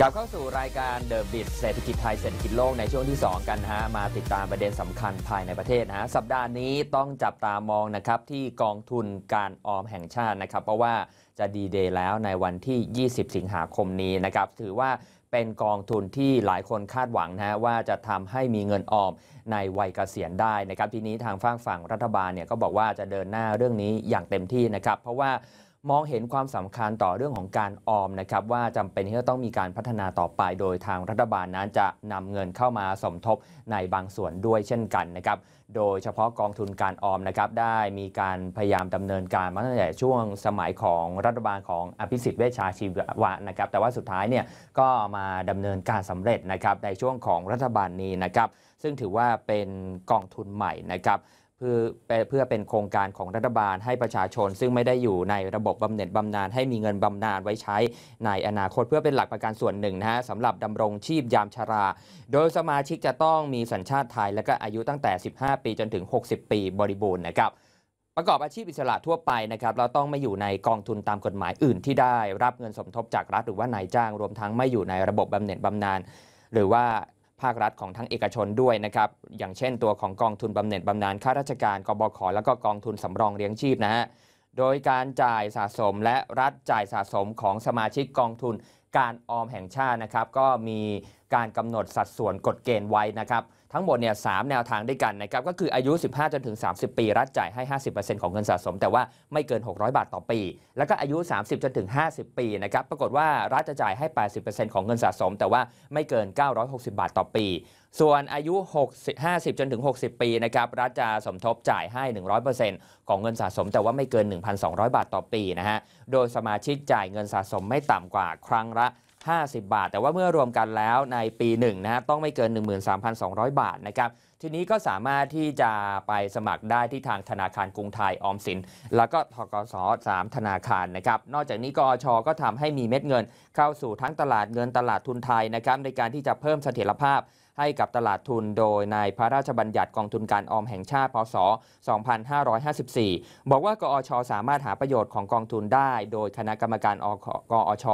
กลับเข้าสู่รายการเดอะบิดเศรษฐกิจไทยเศรษฐกิจโลก ในช่วงที่ 2 กันฮะมาติดตามประเด็นสำคัญภายในประเทศนะสัปดาห์นี้ต้องจับตามองนะครับที่กองทุนการออมแห่งชาตินะครับ เพราะว่าจะดีเดย์แล้วในวันที่ 20 สิงหาคมนี้นะครับถือว่าเป็นกองทุนที่หลายคนคาดหวังนะว่าจะทำให้มีเงินออมในวัยเกษียณได้นะครับ ทีนี้ทางฝั่งฝั่งรัฐบาลเนี่ยก็บอกว่าจะเดินหน้าเรื่องนี้อย่างเต็มที่นะครับ เพราะว่ามองเห็นความสำคัญต่อเรื่องของการออมนะครับว่าจำเป็นที่จะต้องมีการพัฒนาต่อไป โดยทางรัฐบาลนั้น จะนำเงินเข้ามาสมทบในบางส่วนด้วยเช่นกันนะครับโดยเฉพาะกองทุนการออมนะครับได้มีการพยายามดำเนินการมาตั้งแต่ช่วงสมัยของรัฐบาลของอภิสิทธิ์เวชชาชีวะนะครับแต่ว่าสุดท้ายเนี่ยก็มาดำเนินการสำเร็จนะครับในช่วงของรัฐบาลนี้นะครับซึ่งถือว่าเป็นกองทุนใหม่นะครับเพื่อเพื่อเป็นโครงการของรัฐบาลให้ประชาชน ซึ่งไม่ได้อยู่ในระบบบำเหน็จบำนาญให้มีเงินบำนาญไว้ใช้ในอนาคตเพื่อเป็นหลักประกันส่วนหนึ่งนะฮะสำหรับดำรงชีพยามชารา โดยสมาชิกจะต้องมีสัญชาติไทยและก็อายุตั้งแต่ 15 ปีจนถึง 60 ปีบริบูรณ์นะครับประกอบอาชีพอิสระทั่วไปนะครับเราต้องไม่อยู่ในกองทุนตามกฎหมายอื่นที่ได้ รับเงินสมทบจากรัฐ หรือว่านายจ้างรวมทั้งไม่อยู่ในระบบบำเหน็จบำนาญหรือว่าภาครัฐของทั้งเอกชนด้วยนะครับ อย่างเช่นตัวของกองทุนบำเน็จบำนาญข้าราชการกบขแล้วก็กองทุนสำรองเลี้ยงชีพนะฮะโดยการจ่ายสะสมและรัฐจ่ายสะสมของสมาชิกกองทุนการออมแห่งชาตินะครับก็มีการกำหนดสัดส่วนกฎเกณฑ์ไว้นะครับ ทั้งหมดเนี่ยสแนวทางด้วยกันนะครับก็คืออายุ 15จนถึง30 ปี รัฐจ่ายให้ 50%ของเงินสะสม แต่ว่าไม่เกิน 600บาทต่อปี แล้วก็อายุ 30จนถึง50 ปีนะครับปรากฏว่ารัฐจะจ่ายให้ 80%ของเงินสะสม แต่ว่าไม่เกิน 960 บาทต่อปีส่วนอายุ6 50 จนถึง 60 ปีนะครับรัฐจะสมทบจ่ายให้ 100%ของเงินสะสม แต่ว่าไม่เกิน 1,200 บาทต่อปีนะฮะโดยสมาชิกจ่ายเงินสะสมไม่ต่ำกว่าครั้งละ 50 บาท แต่ว่าเมื่อรวมกันแล้วในปี1นะฮะต้องไม่เกิน 13,200 บาทนะครับทีนี้ก็สามารถที่จะไปสมัครได้ที่ทางธนาคารกรุงไทยออมสิน แล้วก็ทกส3ธนาคารนะครับนอกจากนี้กอชก็ทำให้มีเม็ดเงินเข้าสู่ทั้งตลาดเงินตลาดทุนไทยนะครับในการที่จะเพิ่มเสถียรภาพให้กับตลาดทุนโดยนายพระราชบัญญัติกองทุนการออมแห่งชาติ พศ 2554 บอกว่ากอช สามารถหาประโยชน์ของกองทุนได้ โดยคณะกรรมการกอช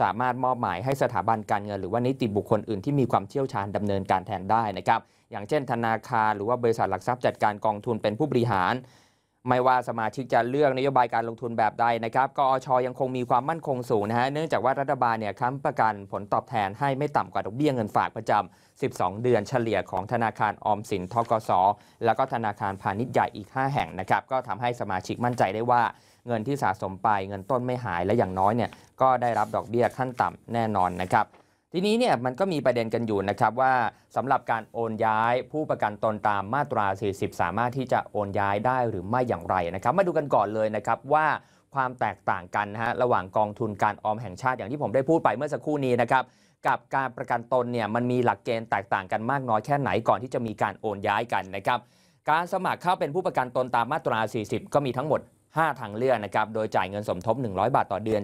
สามารถมอบหมายให้สถาบันการเงิน หรือว่านิติบุคคลอื่นที่มีความเชี่ยวชาญดำเนินการแทนได้นะครับ อย่างเช่นธนาคารหรือว่าบริษัทหลักทรัพย์จัดการกองทุนเป็นผู้บริหารไม่ว่าสมาชิกจะเลือกนโยบายการลงทุนแบบใดนะครับ กอชยังคงมีความมั่นคงสูงนะฮะ เนื่องจากว่ารัฐบาลเนี่ยค้ำประกันผลตอบแทนให้ไม่ต่ำกว่าดอกเบี้ยเงินฝากประจำ 12 เดือนเฉลี่ยของธนาคารออมสินทกส แล้วก็ธนาคารพาณิชย์ใหญ่อีก 5 แห่งนะครับ ก็ทำให้สมาชิกมั่นใจได้ว่าเงินที่สะสมไป เงินต้นไม่หายและอย่างน้อยเนี่ยก็ได้รับดอกเบี้ยขั้นต่ำแน่นอนนะครับทีนี้เนี่ยมันก็มีประเด็นกันอยู่นะครับว่าสำหรับการโอนย้ายผู้ประกันตนตามมาตรา 40 สามารถที่จะโอนย้ายได้หรือไม่อย่างไรนะครับมาดูกันก่อนเลยนะครับว่าความแตกต่างกันนะฮะระหว่างกองทุนการออมแห่งชาติอย่างที่ผมได้พูดไปเมื่อสักครู่นี้นะครับกับการประกันตนเนี่ยมันมีหลักเกณฑ์แตกต่างกันมากน้อยแค่ไหนก่อนที่จะมีการโอนย้ายกันนะครับการสมัครเข้าเป็นผู้ประกันตนตามมาตรา 40 ก็มีทั้งหมด 5 ทางเลือกนะครับโดยจ่ายเงินสมทบ 100 บาทต่อเดือน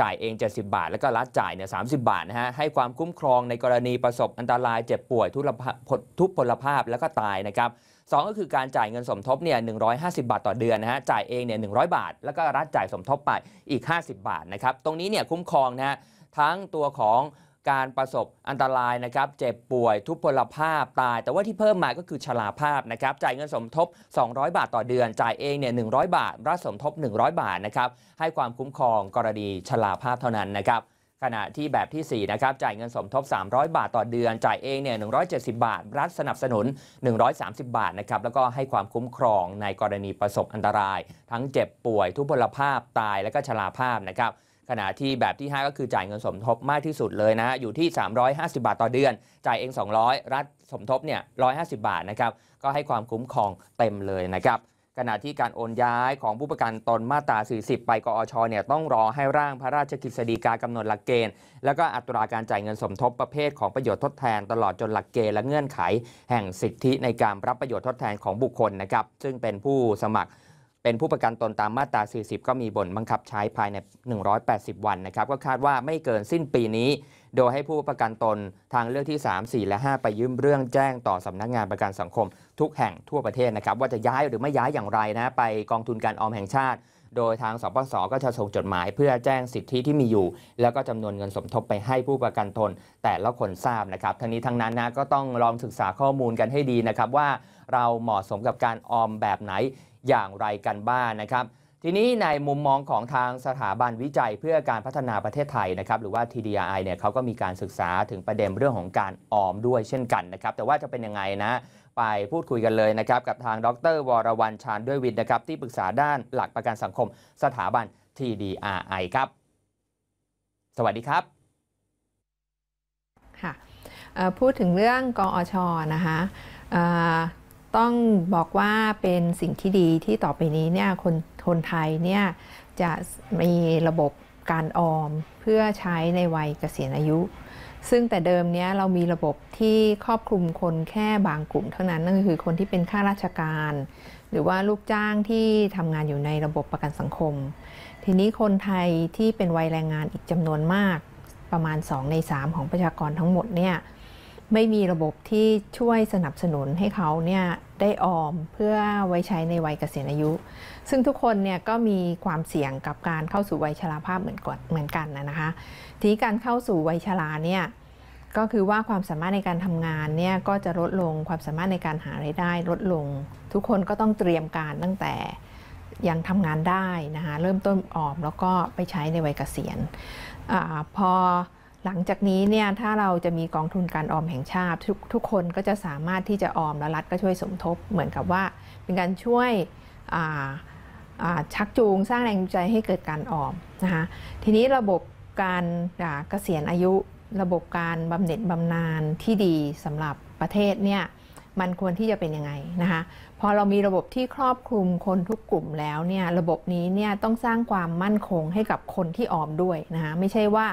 จ่ายเอง 70 บาท แล้วก็รัฐจ่ายเนี่ยสาบาทนะฮะให้ความคุ้มครองในกรณีประสบอันตรายเจ็บป่วยทุพพลภาพแล้วก็ตายนะครับสก็คือการจ่ายเงินสมทบเนี่ยหนึบาทต่อเดือนนะฮะจ่ายเองเนี่ยหนึบาท แล้วก็รัฐจ่ายสมทบไปอีก 50 บาทนะครับตรงนี้เนี่ยคุ้มครองนะฮะทั้งตัวของการประสบอันตรายนะครับเจ็บป่วยทุพพลภาพตาย แต่ว่าที่เพิ่มมาก็คือชราภาพนะครับจ่ายเงินสมทบ 200 บาทต่อเดือน จ่ายเองเนี่ย 100 บาทรัฐสมทบ 100 บาทนะครับให้ความคุ้มครองกรณีชราภาพเท่านั้นนะครับ ขณะที่แบบที่4นะครับจ่ายเงินสมทบ 300 บาทต่อเดือน จ่ายเองเนี่ย 170 บาท รัฐสนับสนุน 130 บาทนะครับแล้วก็ให้ความคุ้มครองในกรณีประสบอันตราย ทั้งเจ็บป่วยทุพพลภาพตายและก็ชราภาพนะครับขณะที่แบบที่ 5 ก็คือจ่ายเงินสมทบมากที่สุดเลยนะ อยู่ที่ 350 บาทต่อเดือน จ่ายเอง 200 รัฐสมทบเนี่ย150 บาทนะครับก็ให้ความคุ้มครองเต็มเลยนะครับ ขณะที่การโอนย้ายของผู้ประกันตนมาตรา 40 ไปกอชเนี่ยต้องรอให้ร่างพระราชกฤษฎีกากำหนดหลักเกณฑ์แล้วก็อัตราการจ่ายเงินสมทบประเภทของประโยชน์ทดแทนตลอดจนหลักเกณฑ์และเงื่อนไขแห่งสิทธิในการรับประโยชน์ทดแทนของบุคคลนะครับซึ่งเป็นผู้สมัครเป็นผู้ประกันตนตามมาตรา 40 ก็มีบนบังคับใช้ภายใน 180 วันนะครับ ก็คาดว่าไม่เกินสิ้นปีนี้ โดยให้ผู้ประกันตนทางเลือกที่ 3 4 และ 5 ไปยื่นเรื่องแจ้งต่อสำนักงานประกันสังคม ทุกแห่งทั่วประเทศนะครับ ว่าจะย้ายหรือไม่ย้ายอย่างไรนะ ไปกองทุนการออมแห่งชาติโดยทางสปส ก็จะส่งจดหมายเพื่อแจ้งสิทธิที่มีอยู่ แล้วก็จำนวนเงินสมทบไปให้ผู้ประกันตนแต่ละคนทราบนะครับ ทั้งนี้ทั้งนั้นนะก็ต้องลองศึกษาข้อมูลกันให้ดีนะครับ ว่าเราเหมาะสมกับการออมแบบไหนอย่างไรกันบ้างนนะครับ ทีนี้ในมุมมองของทางสถาบันวิจัยเพื่อการพัฒนาประเทศไทยนะครับ หรือว่า TDI เนี่ยเขาก็มีการศึกษาถึงประเด็นเรื่องของการออมด้วยเช่นกันนะครับแต่ว่าจะเป็นยังไงนะไปพูดคุยกันเลยนะครับ กับทางดรวรวันชานด้วยวินนะครับที่ปรึกษาด้านหลักประกันสังคมสถาบัน TDRI ครับ สวัสดีครับค่ะพูดถึงเรื่องกอชนะคะต้องบอกว่าเป็นสิ่งที่ดีที่ต่อไปนี้เนี่ยคนคนไทยเนี่ยจะมีระบบการออมเพื่อใช้ในวัยเกษียณอายุซึ่งแต่เดิมเนี้ยเรามีระบบที่ครอบคลุมคนแค่บางกลุ่มเท่านั้นนั่นก็คือคนที่เป็นข้าราชการ หรือว่าลูกจ้างที่ทำงานอยู่ในระบบประกันสังคม ทีนี้คนไทยที่เป็นวัยแรงงานอีกจำนวนมากประมาณ 2 ใน 3 ของประชากรทั้งหมดเนี่ยไม่มีระบบที่ช่วยสนับสนุนให้เขาเนี่ยได้ออมเพื่อไว้ใช้ในวัยเกษียณอายุ ซึ่งทุกคนเนี่ยก็มีความเสี่ยงกับการเข้าสู่วัยชราภาพเหมือนกันเหมือนกันนะคะทีการเข้าสู่วัยชราเนี่ยก็คือว่าความสามารถในการทำงานเนี่ยก็จะลดลงความสามารถในการหาไรายได้ ลดลง ทุกคนก็ต้องเตรียมการตั้งแต่ยังทำงานได้นะคะเริ่มต้นออมแล้วก็ไปใช้ในวัยเกษียณอพอหลังจากนี้เนี่ยถ้าเราจะมีกองทุนการออมแห่งชาติทุกทุกคนก็จะสามารถที่จะออมแล้วรัฐก็ช่วยสมทบเหมือนกับว่าเป็นการช่วยชักจูง สร้างแรงงใจให้เกิดการออมนะคะทีนี้ระบบการเกษียณอายุ ระบบการบำเหน็จบำนาญที่ดีสำหรับประเทศเนี่ยมันควรที่จะเป็นยังไงนะคะ พอเรามีระบบที่ครอบคลุมคนทุกกลุ่มแล้วเนี่ย ระบบนี้เนี่ยต้องสร้างความมั่นคงให้กับคนที่ออมด้วยนะคะไม่ใช่ว่า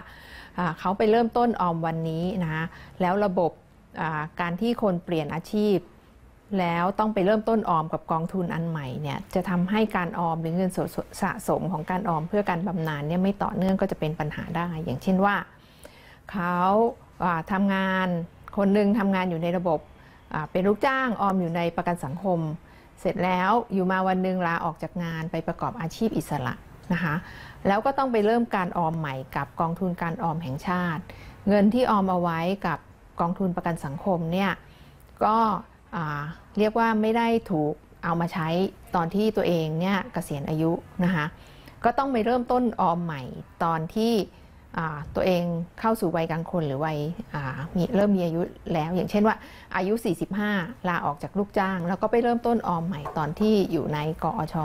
เขาไปเริ่มต้นออมวันนี้นะคะแล้วระบบการที่คนเปลี่ยนอาชีพ แล้วต้องไปเริ่มต้นออมกับกองทุนอันใหม่เนี่ย จะทำให้การออมหรือเงินสดสะสมของการออมเพื่อการบำนาญเนี่ยไม่ต่อเนื่องก็จะเป็นปัญหาได้ อย่างเช่นว่าเขาทำงานคนหนึ่งทำงานอยู่ในระบบเป็นลูกจ้างออมอยู่ในประกันสังคม เสร็จแล้วอยู่มาวันหนึ่งลาออกจากงานไปประกอบอาชีพอิสระนะคะแล้วก็ต้องไปเริ่มการออมใหม่กับ กองทุนการออมแห่งชาติ เงินที่ออมเอาไว้กับกองทุนประกันสังคมเนี่ยก็เรียกว่าไม่ได้ถูกเอามาใช้ตอนที่ตัวเองเนี่ยเกษียณอายุนะคะก็ต้องไปเริ่มต้นออมใหม่ตอนที่ตัวเองเข้าสู่วัยกลางคนหรือวัยมีเริ่มมีอายุแล้ว อย่างเช่นว่า อายุ 45 ลาออกจากลูกจ้าง แล้วก็ไปเริ่มต้นออมใหม่ตอนที่อยู่ในกอช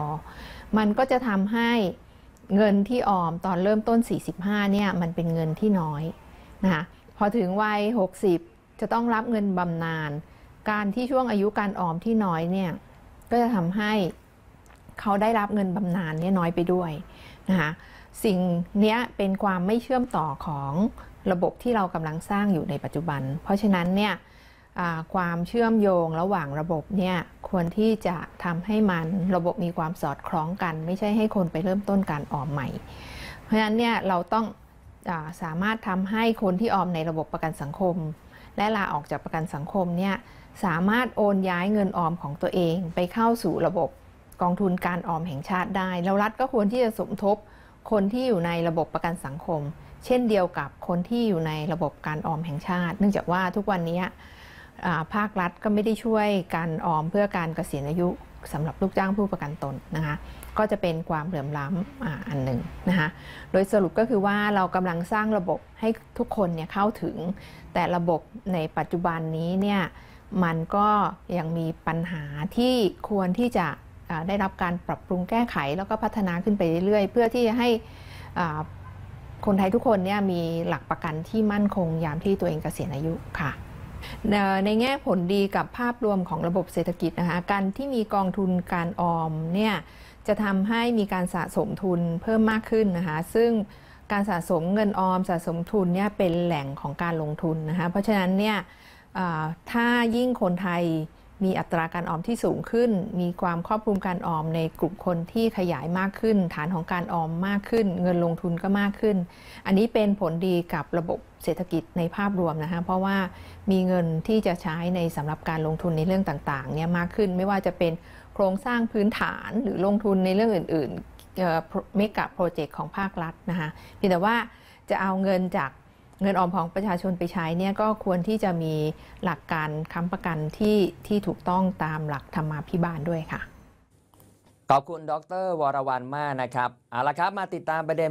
มันก็จะทำให้เงินที่ออมตอนเริ่มต้น 45 เนี่ย มันเป็นเงินที่น้อย นะคะพอถึงวัย 60 จะต้องรับเงินบำนาญการที่ช่วงอายุการออมที่น้อยเนี่ย ก็จะทำให้เขาได้รับเงินบำนาญเนี่ยน้อยไปด้วยนะคะสิ่งนี้เป็นความไม่เชื่อมต่อของระบบที่เรากำลังสร้างอยู่ในปัจจุบัน เพราะฉะนั้นเนี่ยความเชื่อมโยงระหว่างระบบเนี่ยควรที่จะทำให้มันระบบมีความสอดคล้องกัน ไม่ใช่ให้คนไปเริ่มต้นการออมใหม่ เพราะฉะนั้นเนี่ยเราต้องอสามารถทำให้คนที่ออมในระบบประกันสังคม และลาออกจากประกันสังคมเนี่ยสามารถโอนย้ายเงินออมของตัวเอง ไปเข้าสู่ระบบกองทุนการออมแห่งชาติได้แล้วรัฐก็ควรที่จะสมทบคนที่อยู่ในระบบประกันสังคม เช่นเดียวกับคนที่อยู่ในระบบการออมแห่งชาติ เนื่องจากว่าทุกวันนี้ภาครัฐก็ไม่ได้ช่วยการออมเพื่อการเกษียณอายุสำหรับลูกจ้างผู้ประกันตนนะคะก็จะเป็นความเหลื่อมล้ำออันหนึ่งนะคะโดยสรุปก็คือว่าเรากำลังสร้างระบบให้ทุกคนเนี่ยเข้าถึง แต่ระบบในปัจจุบันนี้เนี่ยมันก็ยังมีปัญหาที่ควรที่จะได้รับการปรับปรุงแก้ไขแล้วก็พัฒนาขึ้นไปเรื่อยๆ เพื่อที่จะให้คนไทยทุกคนเนี่ยมีหลักประกันที่มั่นคงยามที่ตัวเองเกษียณอายุค่ะในแง่ผลดีกับภาพรวมของระบบเศรษฐกิจนะคะการที่มีกองทุนการออมเนี่ยจะทำให้มีการสะสมทุนเพิ่มมากขึ้นนะคะซึ่งการสะสมเงินออมสะสมทุนเนี่ยเป็นแหล่งของการลงทุนนะคะเพราะฉะนั้นเนี่ยถ้ายิ่งคนไทยมีอัตราการออมที่สูงขึ้น มีความครอบคลุมการออมในกลุ่มคนที่ขยายมากขึ้น ฐานของการออมมากขึ้น เงินลงทุนก็มากขึ้น อันนี้เป็นผลดีกับระบบเศรษฐกิจในภาพรวมนะคะเพราะว่ามีเงินที่จะใช้ในสำหรับการลงทุนในเรื่องต่างๆเนี่ยมากขึ้นไม่ว่าจะเป็นโครงสร้างพื้นฐานหรือลงทุนในเรื่องอื่นๆเมกะโปรเจกต์ของภาครัฐนะคะเพียงแต่ว่าจะเอาเงินจากเงินออมของประชาชนไปใช้เนี่ยก็ควรที่จะมีหลักการค้ำประกันที่ที่ถูกต้องตามหลักธรรมาภิบาลด้วยค่ะ ขอบคุณ ดรวรวรรณมากนะครับเอาละครับ มาติดตามประเด็น